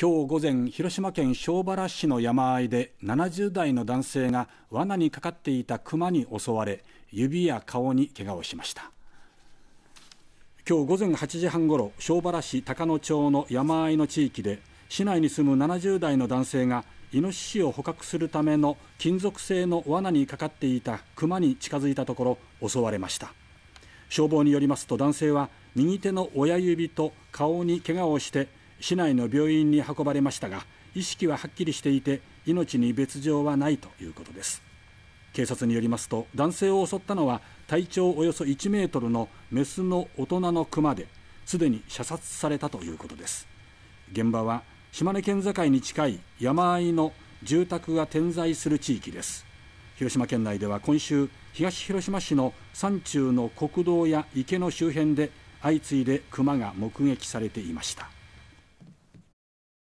今日午前広島県庄原市の山あいで70代の男性が罠にかかっていた熊に襲われ指や顔に怪我をしました今日午前8時半ごろ庄原市高野町の山あいの地域で市内に住む70代の男性がイノシシを捕獲するための金属製の罠にかかっていた熊に近づいたところ襲われました消防によりますと男性は右手の親指と顔に怪我をして市内の病院に運ばれましたが意識ははっきりしていて命に別状はないということです警察によりますと男性を襲ったのは体長およそ1メートルのメスの大人のクマですでに射殺されたということです現場は島根県境に近い山あいの住宅が点在する地域です広島県内では今週東広島市の山中の国道や池の周辺で相次いで熊が目撃されていました